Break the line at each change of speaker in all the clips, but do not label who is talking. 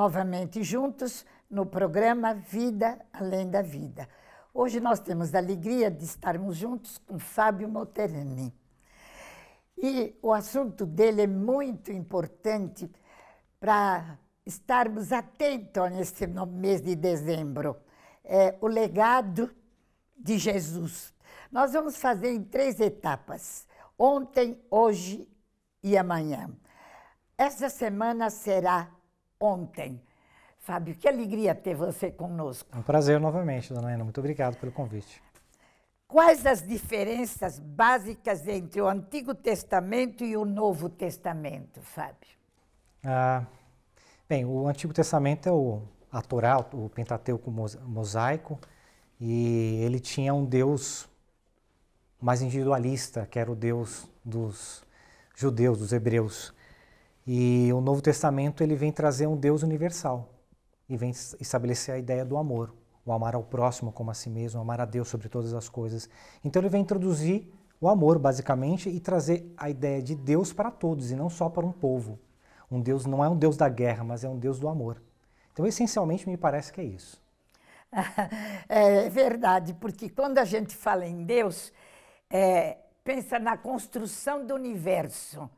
novamente juntos no programa Vida Além da Vida. Hoje nós temos a alegria de estarmos juntos com Fábio Moterani. E o assunto dele é muito importante para estarmos atentos neste mês de dezembro. É o legado de Jesus. Nós vamos fazer em três etapas: ontem, hoje e amanhã. Essa semana será ontem. Fábio, que alegria ter você conosco.
É um prazer novamente, dona Ana. Muito obrigado pelo convite.
Quais as diferenças básicas entre o Antigo Testamento e o Novo Testamento, Fábio?
Ah, bem, o Antigo Testamento é o, a Torá, o Pentateuco mosaico, e ele tinha um Deus mais individualista, que era o Deus dos judeus, dos hebreus. E o Novo Testamento ele vem trazer um Deus universal e vem estabelecer a ideia do amor, o amar ao próximo como a si mesmo, amar a Deus sobre todas as coisas. Então ele vem introduzir o amor, basicamente, e trazer a ideia de Deus para todos e não só para um povo. Um Deus não é um Deus da guerra, mas é um Deus do amor. Então, essencialmente, me parece que é isso.
É verdade, porque quando a gente fala em Deus, é, pensa na construção do universo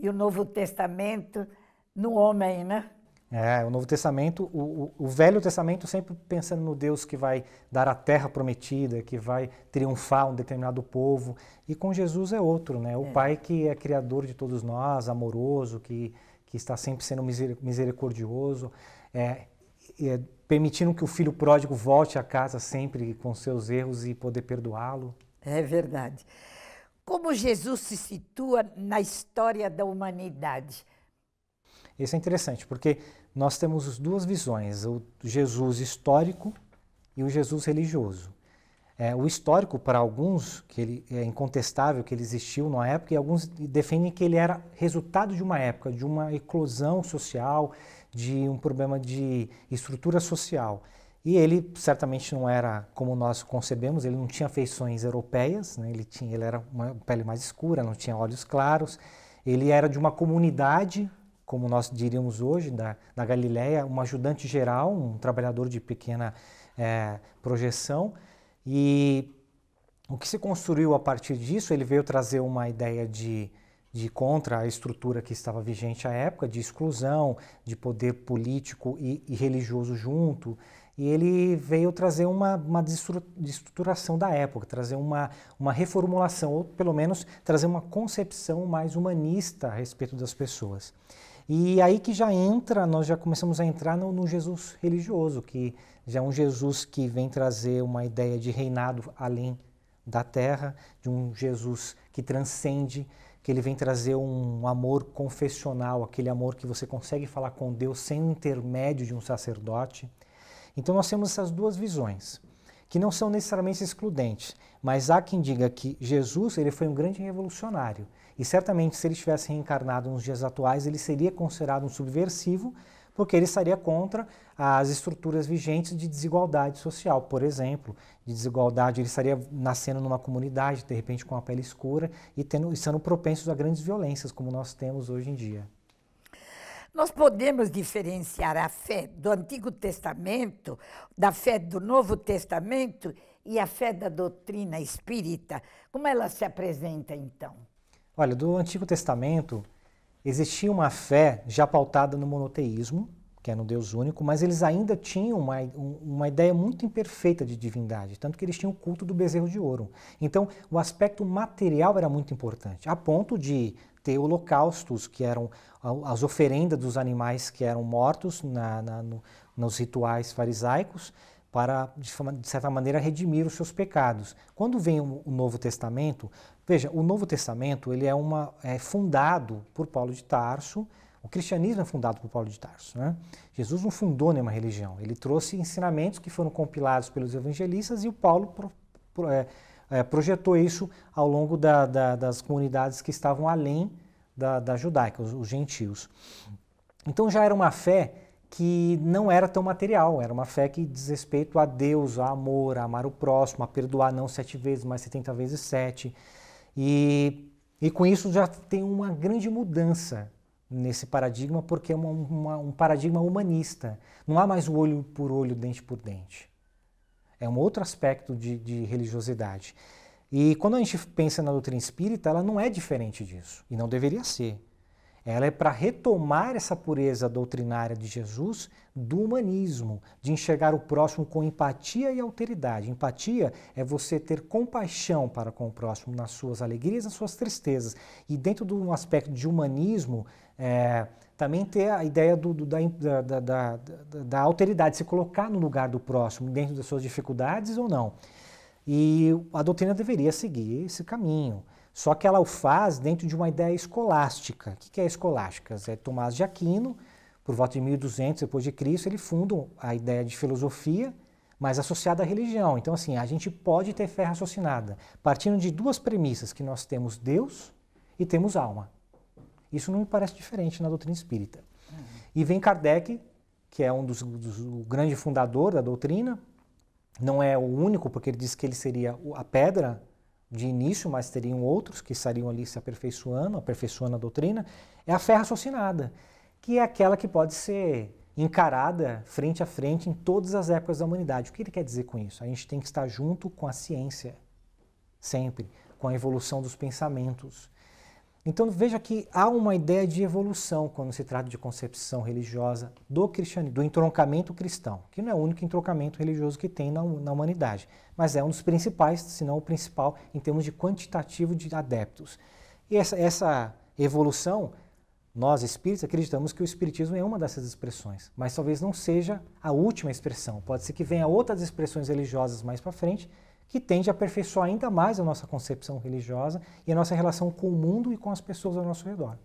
e o Novo Testamento no homem, né?
É, o Novo Testamento, o, o, o, Velho Testamento sempre pensando no Deus que vai dar a terra prometida, que vai triunfar um determinado povo. E com Jesus é outro, né? O é. Pai que é criador de todos nós, amoroso, que, que está sempre sendo misericordioso, é, é, permitindo que o filho pródigo volte à casa sempre com seus erros e poder perdoá-lo. É
verdade. Como Jesus se situa na história da humanidade?
Isso é interessante, porque nós temos duas visões, o Jesus histórico e o Jesus religioso. É, o histórico, para alguns, que ele é incontestável que ele existiu na época, e alguns defendem que ele era resultado de uma época, de uma eclosão social, de um problema de estrutura social. E ele certamente não era como nós concebemos, ele não tinha feições europeias, né? ele, tinha, ele era uma pele mais escura, não tinha olhos claros, ele era de uma comunidade, como nós diríamos hoje, da, da Galileia, um ajudante geral, um trabalhador de pequena é, projeção. E o que se construiu a partir disso, ele veio trazer uma ideia de, de contra a estrutura que estava vigente à época, de exclusão, de poder político e, e religioso junto e ele veio trazer uma, uma destruturação da época, trazer uma, uma reformulação, ou pelo menos trazer uma concepção mais humanista a respeito das pessoas. E aí que já entra, nós já começamos a entrar no, no, Jesus religioso, que já é um Jesus que vem trazer uma ideia de reinado além da terra, de um Jesus que transcende, que ele vem trazer um amor confessional, aquele amor que você consegue falar com Deus sem intermédio de um sacerdote. Então nós temos essas duas visões, que não são necessariamente excludentes, mas há quem diga que Jesus ele foi um grande revolucionário, e certamente se ele estivesse reencarnado nos dias atuais, ele seria considerado um subversivo, porque ele estaria contra as estruturas vigentes de desigualdade social, por exemplo, de desigualdade, ele estaria nascendo numa comunidade, de repente com a pele escura, e, tendo, e sendo propenso a grandes violências, como nós temos hoje em dia.
Nós podemos diferenciar a fé do Antigo Testamento, da fé do Novo Testamento e a fé da doutrina espírita. Como ela se apresenta então?
Olha, do Antigo Testamento existia uma fé já pautada no monoteísmo, que é no Deus único, mas eles ainda tinham uma, uma ideia muito imperfeita de divindade, tanto que eles tinham o culto do bezerro de ouro. Então, o aspecto material era muito importante, a ponto de ter holocaustos, que eram as oferendas dos animais que eram mortos na, na, no, nos rituais farisaicos, para, de certa maneira, redimir os seus pecados. Quando vem o Novo Testamento, veja, o Novo Testamento ele é, uma, é fundado por Paulo de Tarso, o cristianismo é fundado por Paulo de Tarso. Né? Jesus não fundou nenhuma religião, ele trouxe ensinamentos que foram compilados pelos evangelistas e o Paulo pro, pro, é, é, projetou isso ao longo da, da, das comunidades que estavam além da, da judaica, os, os gentios. Então já era uma fé que não era tão material, era uma fé que diz respeito a Deus, a amor, a amar o próximo, a perdoar não sete vezes, mas setenta vezes sete. E, e com isso já tem uma grande mudança nesse paradigma, porque é uma, uma, um paradigma humanista. Não há mais o olho por olho, dente por dente. É um outro aspecto de, de religiosidade. E quando a gente pensa na doutrina espírita, ela não é diferente disso, e não deveria ser. Ela é para retomar essa pureza doutrinária de Jesus do humanismo, de enxergar o próximo com empatia e alteridade. Empatia é você ter compaixão para com o próximo nas suas alegrias, nas suas tristezas. E dentro de um aspecto de humanismo, é, também ter a ideia do, do, da, da, da, da alteridade, se colocar no lugar do próximo, dentro das suas dificuldades ou não. E a doutrina deveria seguir esse caminho. Só que ela o faz dentro de uma ideia escolástica. O que é escolástica? É Tomás de Aquino, por volta de 1200 depois de Cristo, ele funda a ideia de filosofia, mas associada à religião. Então, assim, a gente pode ter fé raciocinada, partindo de duas premissas, que nós temos Deus e temos alma. Isso não me parece diferente na doutrina espírita. Uhum. E vem Kardec, que é um dos, dos o grande fundador da doutrina, não é o único, porque ele disse que ele seria a pedra de início, mas teriam outros que estariam ali se aperfeiçoando, aperfeiçoando a doutrina, é a fé raciocinada, que é aquela que pode ser encarada frente a frente em todas as épocas da humanidade. O que ele quer dizer com isso? A gente tem que estar junto com a ciência, sempre, com a evolução dos pensamentos. Então veja que há uma ideia de evolução quando se trata de concepção religiosa do cristianismo, do entroncamento cristão, que não é o único entroncamento religioso que tem na, na humanidade, mas é um dos principais, se não o principal, em termos de quantitativo de adeptos. E essa, essa evolução, nós espíritos acreditamos que o espiritismo é uma dessas expressões, mas talvez não seja a última expressão. Pode ser que venha outras expressões religiosas mais para frente que tende a aperfeiçoar ainda mais a nossa concepção religiosa e a nossa relação com o mundo e com as pessoas ao nosso redor.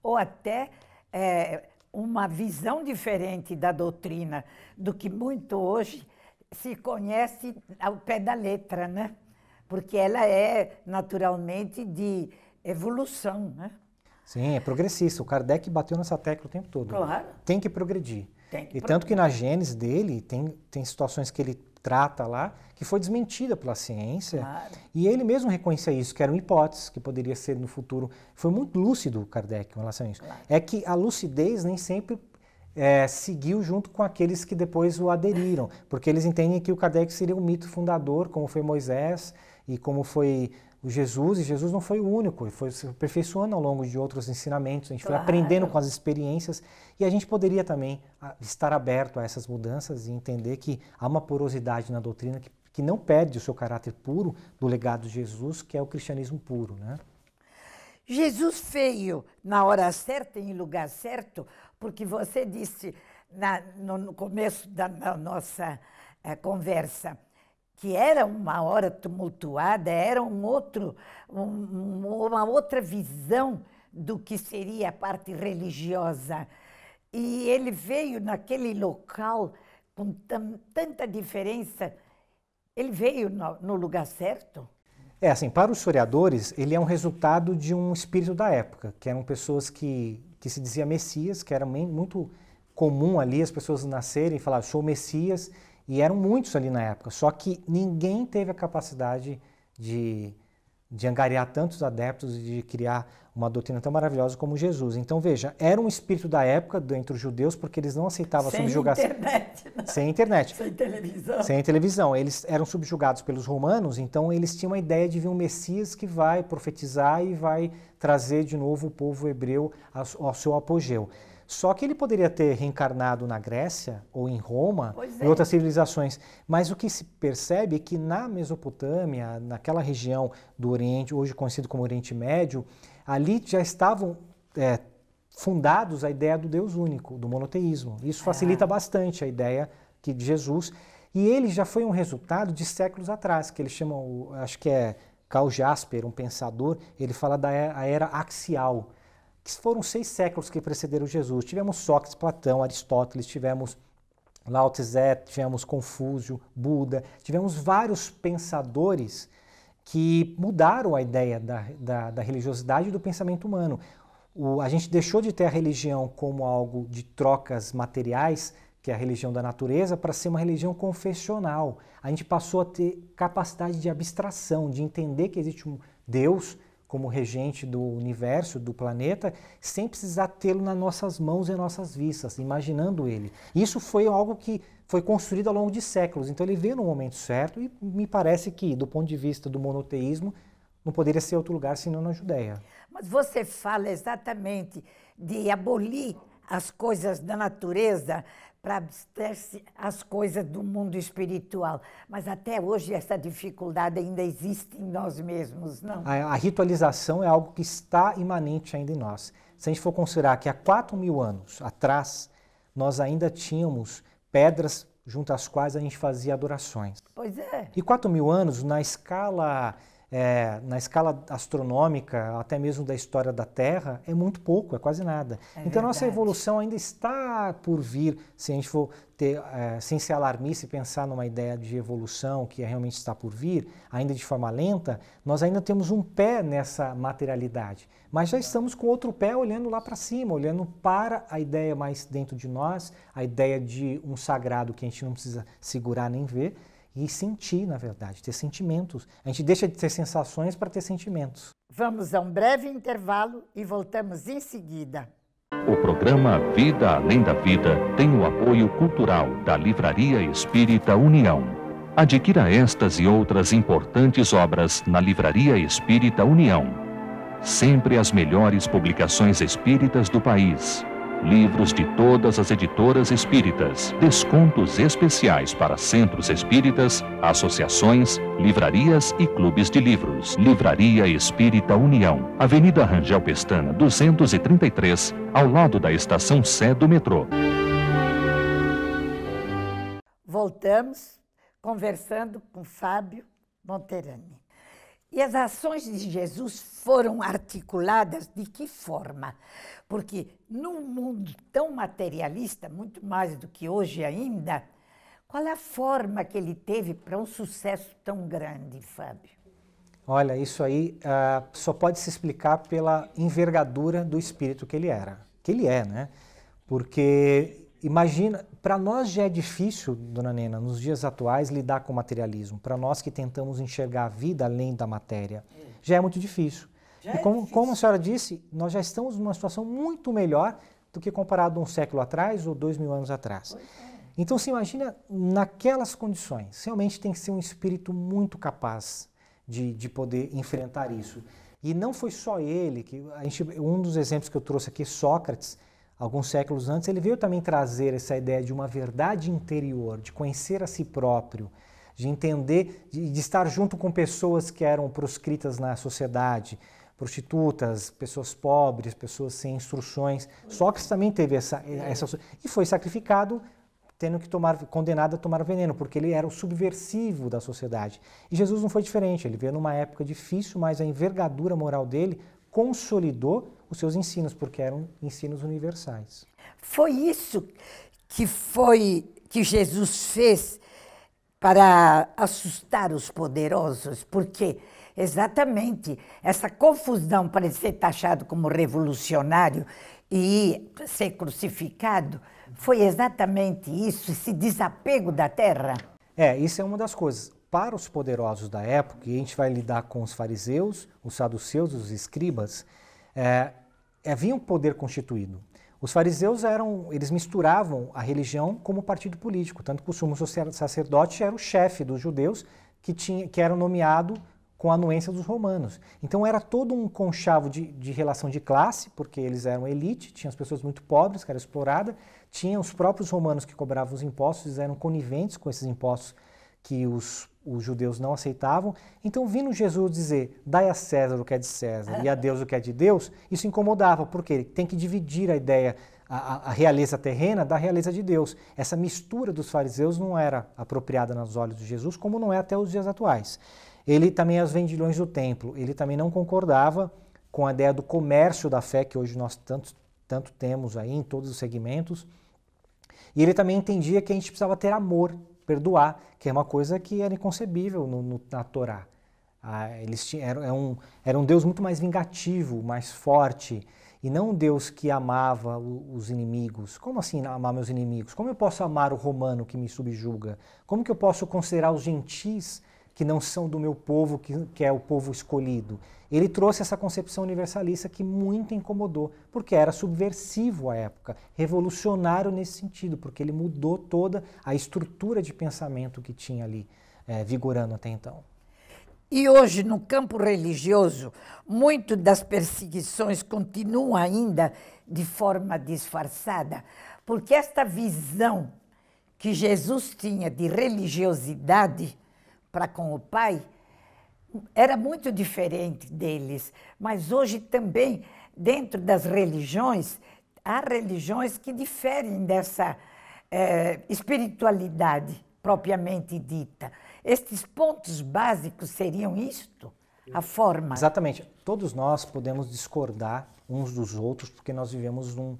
Ou até é, uma visão diferente da doutrina do que muito hoje se conhece ao pé da letra, né? Porque ela é naturalmente de evolução, né?
Sim, é progressista. O Kardec bateu nessa tecla o tempo todo. Claro. Tem que progredir e tanto que na gênese dele tem, tem situações que ele trata lá que foi desmentida pela ciência. Claro. E ele mesmo reconhecia isso, que eram hipóteses que poderia ser no futuro. Foi muito lúcido Kardec em relação a isso. Claro. É que a lucidez nem sempre é, seguiu junto com aqueles que depois o aderiram, porque eles entendem que o Kardec seria um mito fundador, como foi Moisés e como foi o Jesus, e Jesus não foi o único, ele foi se aperfeiçoando ao longo de outros ensinamentos, a gente claro. foi aprendendo com as experiências, e a gente poderia também ah, estar aberto a essas mudanças e entender que há uma porosidade na doutrina que, que não perde o seu caráter puro do legado de Jesus, que é o cristianismo puro, né?
Jesus feio na hora certa, e em lugar certo, porque você disse na, no, no, começo da, nossa eh, conversa, que era uma hora tumultuada, era um outro, um, uma outra visão do que seria a parte religiosa. E ele veio naquele local com tanta diferença, ele veio no, no lugar certo?
É assim, para os historiadores, ele é um resultado de um espírito da época, que eram pessoas que, que se dizia messias, que era muito comum ali as pessoas nascerem e falar, sou messias, e eram muitos ali na época, só que ninguém teve a capacidade de, de angariar tantos adeptos e de criar uma doutrina tão maravilhosa como Jesus. Então, veja, era um espírito da época dentre os judeus, porque eles não aceitavam sem subjugação.
Internet, não. Né?
Sem internet.
Sem televisão. Sem
televisão. Eles eram subjugados pelos romanos, então eles tinham a ideia de vir um Messias que vai profetizar e vai trazer de novo o povo hebreu ao seu apogeu. Só que ele poderia ter reencarnado na Grécia ou em Roma é. e outras civilizações. Mas o que se percebe é que na Mesopotâmia, naquela região do Oriente, hoje conhecido como Oriente Médio, ali já estavam é, fundados a ideia do Deus único, do monoteísmo. Isso ah. facilita é. bastante a ideia que, de Jesus. E ele já foi um resultado de séculos atrás, que eles chamam, acho que é Karl Jasper, um pensador, ele fala da era axial que foram seis séculos que precederam Jesus. Tivemos Sócrates, Platão, Aristóteles, tivemos Lao Tse, tivemos Confúcio, Buda, tivemos vários pensadores que mudaram a ideia da, da, da religiosidade e do pensamento humano. O, a gente deixou de ter a religião como algo de trocas materiais, que é a religião da natureza, para ser uma religião confessional. A gente passou a ter capacidade de abstração, de entender que existe um Deus como regente do universo, do planeta, sem precisar tê-lo nas nossas mãos e nossas vistas, imaginando ele. Isso foi algo que foi construído ao longo de séculos, então ele veio no momento certo e me parece que, do ponto de vista do monoteísmo, não poderia ser outro lugar senão na Judéia.
Mas você fala exatamente de abolir as coisas da natureza, para abster-se às coisas do mundo espiritual. Mas até hoje essa dificuldade ainda existe em nós mesmos, não? A, a
ritualização é algo que está imanente ainda em nós. Se a gente for considerar que há 4 mil anos atrás, nós ainda tínhamos pedras junto às quais a gente fazia adorações. Pois é. E 4 mil anos, na escala é, na escala astronômica, até mesmo da história da Terra, é muito pouco, é quase nada. É então, verdade. nossa evolução ainda está por vir, se a gente for ter, é, sem se alarmista se pensar numa ideia de evolução que é realmente está por vir, ainda de forma lenta, nós ainda temos um pé nessa materialidade. Mas já estamos com outro pé olhando lá para cima, olhando para a ideia mais dentro de nós, a ideia de um sagrado que a gente não precisa segurar nem ver e sentir, na verdade, ter sentimentos. A gente deixa de ter sensações para ter sentimentos.
Vamos a um breve intervalo e voltamos em seguida.
O programa Vida Além da Vida tem o apoio cultural da Livraria Espírita União. Adquira estas e outras importantes obras na Livraria Espírita União. Sempre as melhores publicações espíritas do país livros de todas as editoras espíritas, descontos especiais para centros espíritas, associações, livrarias e clubes de livros. Livraria Espírita União, Avenida Rangel Pestana, 233, ao lado da estação Sé do metrô.
Voltamos conversando com Fábio Monterani. E as ações de Jesus foram articuladas de que forma? Porque num mundo tão materialista, muito mais do que hoje ainda, qual é a forma que ele teve para um sucesso tão grande, Fábio?
Olha, isso aí uh, só pode se explicar pela envergadura do espírito que ele era, que ele é, né? Porque imagina, para nós já é difícil, dona Nena, nos dias atuais lidar com o materialismo. Para nós que tentamos enxergar a vida além da matéria, já é muito difícil e como, é como, a senhora disse, nós já estamos numa situação muito melhor do que comparado a um século atrás ou dois mil anos atrás. é. Então se imagina naquelas condições, realmente tem que ser um espírito muito capaz de, de poder enfrentar isso. E não foi só ele, que gente, um dos exemplos que eu trouxe aqui, Sócrates, alguns séculos antes, ele veio também trazer essa ideia de uma verdade interior, de conhecer a si próprio, de entender, de, de estar junto com pessoas que eram proscritas na sociedade, prostitutas, pessoas pobres, pessoas sem instruções. Sócrates também teve essa, essa e foi sacrificado tendo que tomar condenado a tomar veneno, porque ele era o subversivo da sociedade. E Jesus não foi diferente, ele veio numa época difícil, mas a envergadura moral dele consolidou os seus ensinos, porque eram ensinos universais. Foi isso que foi que Jesus fez
para assustar os poderosos, porque Exatamente. Essa confusão para ser taxado como revolucionário e ser crucificado foi exatamente isso, esse desapego da terra.
É, isso é uma das coisas. Para os poderosos da época, e a gente vai lidar com os fariseus, os saduceus, os escribas, é, havia um poder constituído. Os fariseus eram, eles misturavam a religião como partido político, tanto que o sumo sacerdote era o chefe dos judeus, que, tinha, que era nomeado com a anuência dos romanos. Então era todo um conchavo de, de relação de classe, porque eles eram elite, tinham as pessoas muito pobres, que era explorada, tinham os próprios romanos que cobravam os impostos, eles eram coniventes com esses impostos que os, os judeus não aceitavam. Então, vindo Jesus dizer, dai a César o que é de César e a Deus o que é de Deus, isso incomodava, porque ele tem que dividir a ideia a, a, realeza terrena da realeza de Deus. Essa mistura dos fariseus não era apropriada nos olhos de Jesus, como não é até os dias atuais. Ele também as é vendilhões do templo. Ele também não concordava com a ideia do comércio da fé que hoje nós tanto, tanto temos aí em todos os segmentos. E ele também entendia que a gente precisava ter amor, perdoar, que é uma coisa que era inconcebível no, no, na Torá. Ah, eles tinham, era, é um, era um Deus muito mais vingativo, mais forte, e não um Deus que amava os inimigos. Como assim amar meus inimigos? Como eu posso amar o romano que me subjuga? Como que eu posso considerar os gentis que não são do meu povo, que, que é o povo escolhido. Ele trouxe essa concepção universalista que muito incomodou, porque era subversivo à época, revolucionário nesse sentido, porque ele mudou toda a estrutura de pensamento que tinha ali é, vigorando até então.
E hoje, no campo religioso, muito das perseguições continuam ainda de forma disfarçada, porque esta visão que Jesus tinha de religiosidade para com o pai era muito diferente deles. Mas hoje também, dentro das religiões, há religiões que diferem dessa é, espiritualidade
propriamente dita. Estes pontos básicos seriam isto? A forma. Exatamente. Todos nós podemos discordar uns dos outros porque nós vivemos num,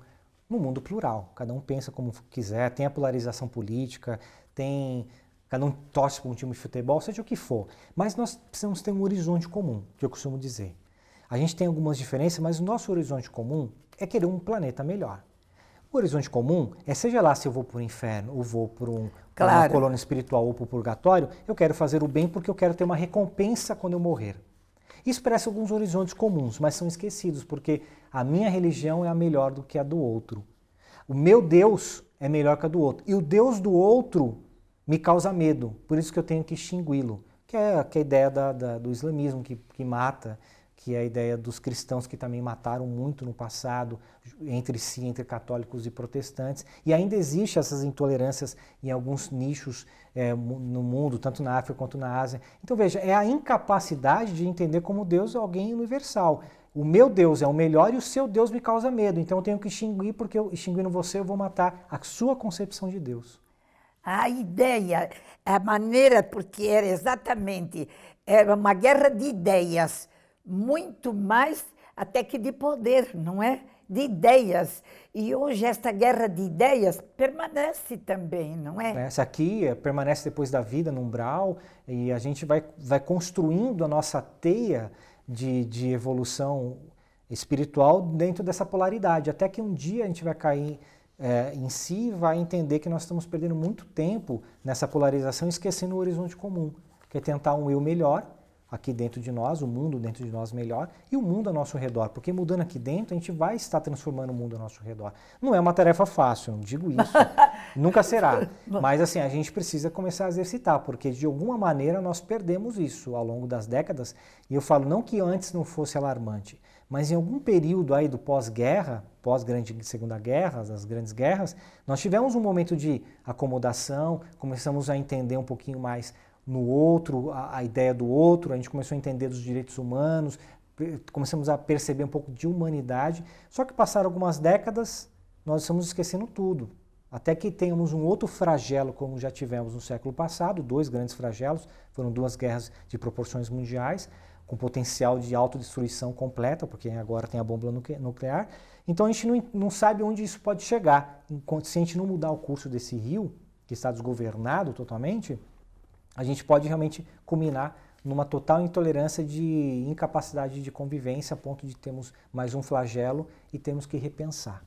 num mundo plural. Cada um pensa como quiser, tem a polarização política, tem cada um torce para um time de futebol, seja o que for. Mas nós precisamos ter um horizonte comum, que eu costumo dizer. A gente tem algumas diferenças, mas o nosso horizonte comum é querer um planeta melhor. O horizonte comum é, seja lá se eu vou para o inferno ou vou para um, claro. uma colônia espiritual ou para o purgatório, eu quero fazer o bem porque eu quero ter uma recompensa quando eu morrer. Isso parece alguns horizontes comuns, mas são esquecidos porque a minha religião é a melhor do que a do outro. O meu Deus é melhor que a do outro. E o Deus do outro me causa medo, por isso que eu tenho que extingui-lo, que é, que é a ideia da, da, do islamismo que, que mata, que é a ideia dos cristãos que também mataram muito no passado, entre si, entre católicos e protestantes. E ainda existe essas intolerâncias em alguns nichos é, no mundo, tanto na África quanto na Ásia. Então veja, é a incapacidade de entender como Deus é alguém universal. O meu Deus é o melhor e o seu Deus me causa medo. Então eu tenho que extinguir, porque eu extinguindo você, eu vou matar a sua concepção de Deus
a ideia, a maneira, porque era exatamente era uma guerra de ideias, muito mais até que de poder, não é? De ideias. E hoje esta guerra de ideias permanece também, não é?
Essa aqui eh, permanece depois da vida no umbral e a gente vai, vai construindo a nossa teia de, de evolução espiritual dentro dessa polaridade, até que um dia a gente vai cair é, em si vai entender que nós estamos perdendo muito tempo nessa polarização, esquecendo o horizonte comum, que é tentar um eu melhor aqui dentro de nós, o mundo dentro de nós melhor e o mundo ao nosso redor, porque mudando aqui dentro a gente vai estar transformando o mundo ao nosso redor. Não é uma tarefa fácil, não digo isso, nunca será, mas assim a gente precisa começar a exercitar, porque de alguma maneira nós perdemos isso ao longo das décadas e eu falo não que antes não fosse alarmante, mas em algum período aí do pós-guerra, pós-grande Segunda Guerra, das grandes guerras, nós tivemos um momento de acomodação, começamos a entender um pouquinho mais no outro, a, a ideia do outro, a gente começou a entender dos direitos humanos, começamos a perceber um pouco de humanidade, só que passaram algumas décadas, nós estamos esquecendo tudo. Até que tenhamos um outro flagelo, como já tivemos no século passado, dois grandes flagelos, foram duas guerras de proporções mundiais, com potencial de autodestruição completa, porque agora tem a bomba nuclear. Então a gente não, não sabe onde isso pode chegar. Enquanto, se a gente não mudar o curso desse rio, que está desgovernado totalmente, a gente pode realmente culminar numa total intolerância de incapacidade de convivência, a ponto de termos mais um flagelo e temos que repensar.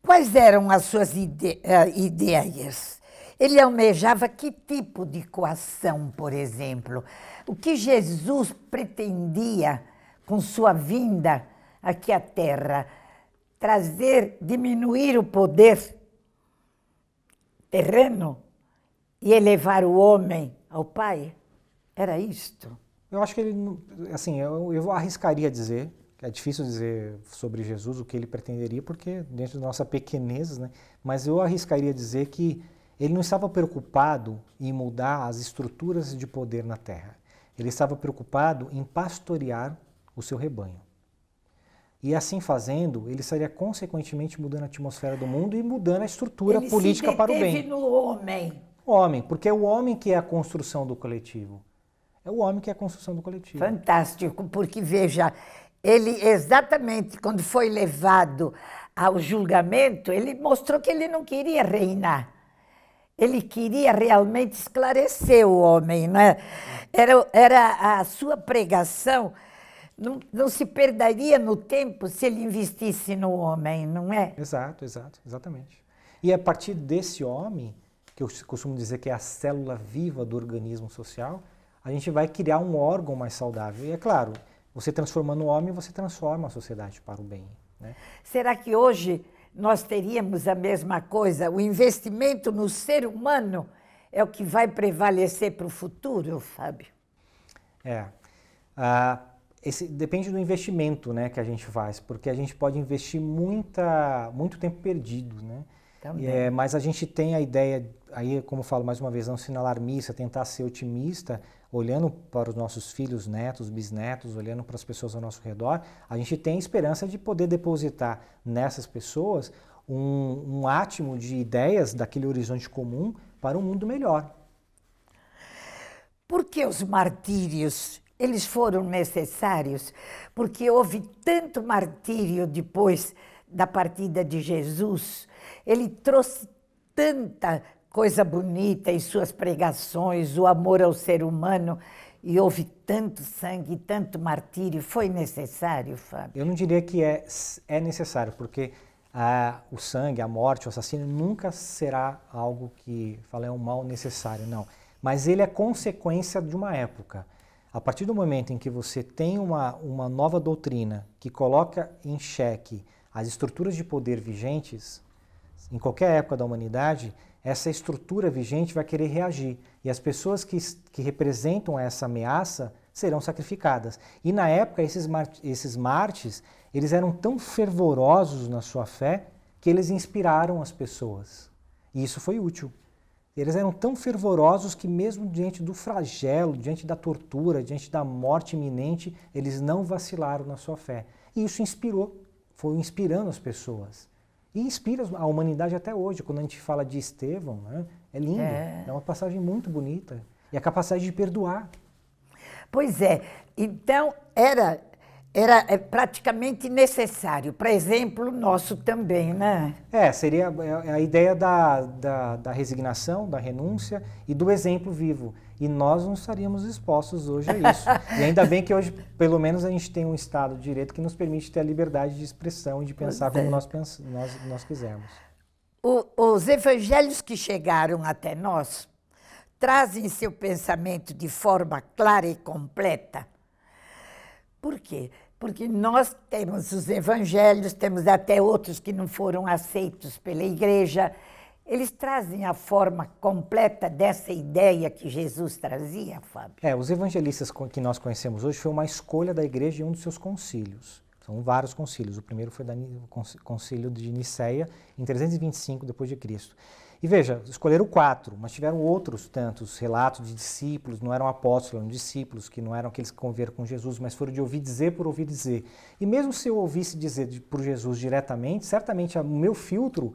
Quais eram as suas ide eh, ideias ele almejava que tipo de coação, por exemplo? O que Jesus pretendia com sua vinda aqui à Terra? Trazer, diminuir o poder terreno e elevar o homem ao Pai? Era isto?
Eu acho que ele, assim, eu, eu arriscaria dizer, é difícil dizer sobre Jesus o que ele pretenderia, porque dentro da nossa pequenez, né? Mas eu arriscaria dizer que ele não estava preocupado em mudar as estruturas de poder na terra. Ele estava preocupado em pastorear o seu rebanho. E assim fazendo, ele estaria consequentemente mudando a atmosfera do mundo e mudando a estrutura ele política para o bem. no homem. Homem, porque é o homem que é a construção do coletivo. É o homem que é a construção do coletivo.
Fantástico, porque veja, ele exatamente quando foi levado ao julgamento, ele mostrou que ele não queria reinar. Ele queria realmente esclarecer o homem, né? Era, era a sua pregação não, não se perderia no tempo se ele investisse no homem,
não é? Exato, exato, exatamente. E é a partir desse homem, que eu costumo dizer que é a célula viva do organismo social, a gente vai criar um órgão mais saudável. E é claro, você transformando o homem, você transforma a sociedade para o bem. Né?
Será que hoje nós teríamos a mesma coisa. O investimento no ser humano é o que vai prevalecer para o futuro, Fábio?
É. Ah, esse, depende do investimento né, que a gente faz, porque a gente pode investir muita, muito tempo perdido. Né? É, mas a gente tem a ideia aí, como eu falo mais uma vez, não é se alarmista, tentar ser otimista, olhando para os nossos filhos, netos, bisnetos, olhando para as pessoas ao nosso redor, a gente tem esperança de poder depositar nessas pessoas um, um átimo de ideias daquele horizonte comum para um mundo melhor. Por que os martírios eles
foram necessários? Porque houve tanto martírio depois da partida de Jesus, ele trouxe tanta coisa bonita em suas pregações, o amor ao ser humano. E houve tanto sangue, tanto martírio. Foi necessário, Fábio?
Eu não diria que é, é necessário, porque ah, o sangue, a morte, o assassino nunca será algo que fala é um mal necessário, não. Mas ele é consequência de uma época. A partir do momento em que você tem uma, uma nova doutrina que coloca em xeque as estruturas de poder vigentes, em qualquer época da humanidade, essa estrutura vigente vai querer reagir. E as pessoas que, que representam essa ameaça serão sacrificadas. E na época, esses, esses mártires, eles eram tão fervorosos na sua fé que eles inspiraram as pessoas. E isso foi útil. Eles eram tão fervorosos que, mesmo diante do flagelo, diante da tortura, diante da morte iminente, eles não vacilaram na sua fé. E isso inspirou, foi inspirando as pessoas. E inspira a humanidade até hoje. Quando a gente fala de Estevão, né? é lindo. É. é uma passagem muito bonita. E a capacidade de perdoar. Pois é.
Então, era era é, praticamente necessário. Para exemplo, nosso também, né?
É, seria é, é a, ideia da, da, da, resignação, da renúncia e do exemplo vivo. E nós não estaríamos expostos hoje a isso. e ainda bem que hoje, pelo menos, a gente tem um Estado de Direito que nos permite ter a liberdade de expressão e de pensar como é. nós, pens nós, nós quisermos.
O, os evangelhos que chegaram até nós trazem seu pensamento de forma clara e completa por quê? Porque nós temos os evangelhos, temos até outros que não foram aceitos pela igreja. Eles trazem a forma completa dessa ideia que Jesus trazia, Fábio?
É, os evangelistas que nós conhecemos hoje foi uma escolha da igreja em um dos seus concílios. São vários concílios. O primeiro foi o concílio de Nicéia em 325 depois de Cristo. E veja, escolheram quatro, mas tiveram outros tantos relatos de discípulos, não eram apóstolos, eram discípulos, que não eram aqueles que conviveram com Jesus, mas foram de ouvir dizer por ouvir dizer. E mesmo se eu ouvisse dizer por Jesus diretamente, certamente o meu filtro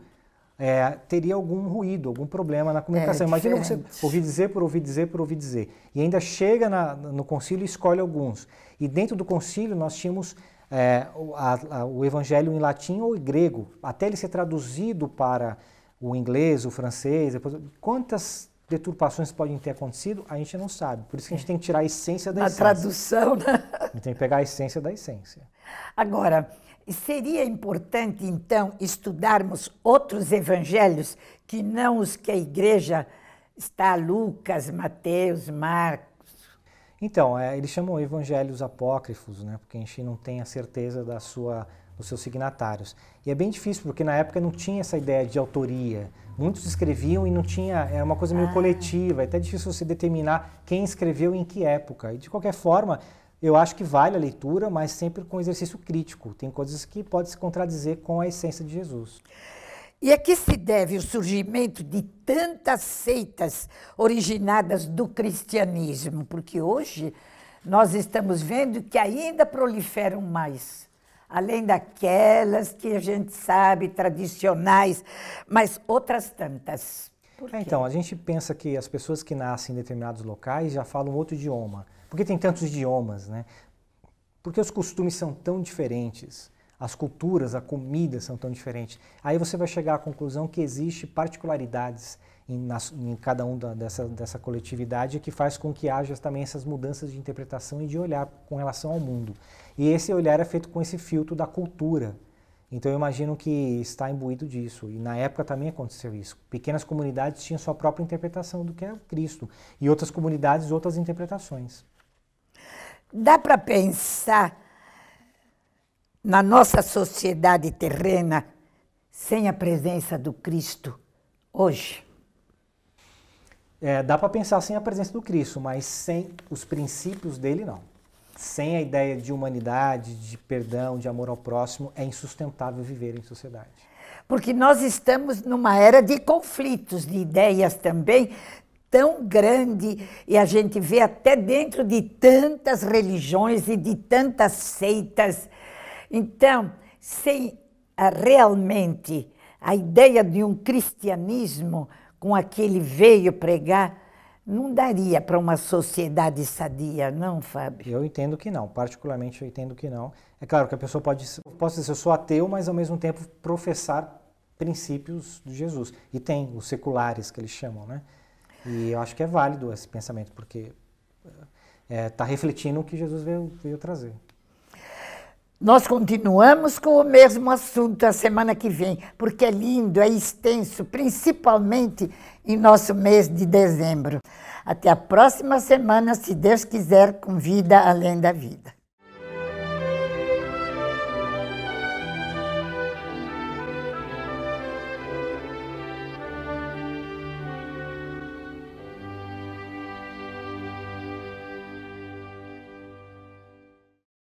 é, teria algum ruído, algum problema na comunicação. É Imagina você ouvir dizer por ouvir dizer por ouvir dizer. E ainda chega na, no concílio e escolhe alguns. E dentro do concílio nós tínhamos é, o, a, o evangelho em latim ou em grego, até ele ser traduzido para o inglês, o francês, depois, quantas deturpações podem ter acontecido, a gente não sabe. Por isso que a gente tem que tirar a essência da a essência. A tradução, né? A gente tem que pegar a essência da essência. Agora, seria importante,
então, estudarmos outros evangelhos que não os que a igreja
está Lucas, Mateus, Marcos? Então, é, eles chamam evangelhos apócrifos, né? Porque a gente não tem a certeza da sua nos seus signatários. E é bem difícil, porque na época não tinha essa ideia de autoria. Muitos escreviam e não tinha, era uma coisa meio ah. coletiva, é até difícil você determinar quem escreveu em que época. E de qualquer forma, eu acho que vale a leitura, mas sempre com exercício crítico. Tem coisas que pode se contradizer com a essência de Jesus.
E a é que se deve o surgimento de tantas seitas originadas do cristianismo? Porque hoje nós estamos vendo que ainda proliferam mais além daquelas que a gente sabe, tradicionais, mas outras tantas. É, então, a
gente pensa que as pessoas que nascem em determinados locais já falam outro idioma. Por que tem tantos idiomas, né? Porque os costumes são tão diferentes, as culturas, a comida são tão diferentes. Aí você vai chegar à conclusão que existe particularidades em, na, em cada um da, dessa, dessa coletividade que faz com que haja também essas mudanças de interpretação e de olhar com relação ao mundo. E esse olhar é feito com esse filtro da cultura. Então eu imagino que está imbuído disso. E na época também aconteceu isso. Pequenas comunidades tinham sua própria interpretação do que é Cristo, e outras comunidades, outras interpretações.
Dá para pensar na nossa sociedade terrena
sem a presença do Cristo hoje? É, dá para pensar sem a presença do Cristo, mas sem os princípios dele, não. Sem a ideia de humanidade, de perdão, de amor ao próximo, é insustentável viver em sociedade.
Porque nós estamos numa era de conflitos de ideias também tão grande e a gente vê até dentro de tantas religiões e de tantas seitas. Então, sem realmente a ideia de um cristianismo com aquele veio
pregar, não daria para uma sociedade sadia, não, Fábio? Eu entendo que não, particularmente eu entendo que não. É claro que a pessoa pode, posso dizer, eu sou ateu, mas ao mesmo tempo professar princípios de Jesus. E tem os seculares que eles chamam, né? E eu acho que é válido esse pensamento, porque está eh, é, refletindo o que Jesus veio, veio trazer.
Nós continuamos com o mesmo assunto a semana que vem, porque é lindo, é extenso, principalmente em nosso mês de dezembro. Até a próxima semana, se Deus quiser, com vida além da vida.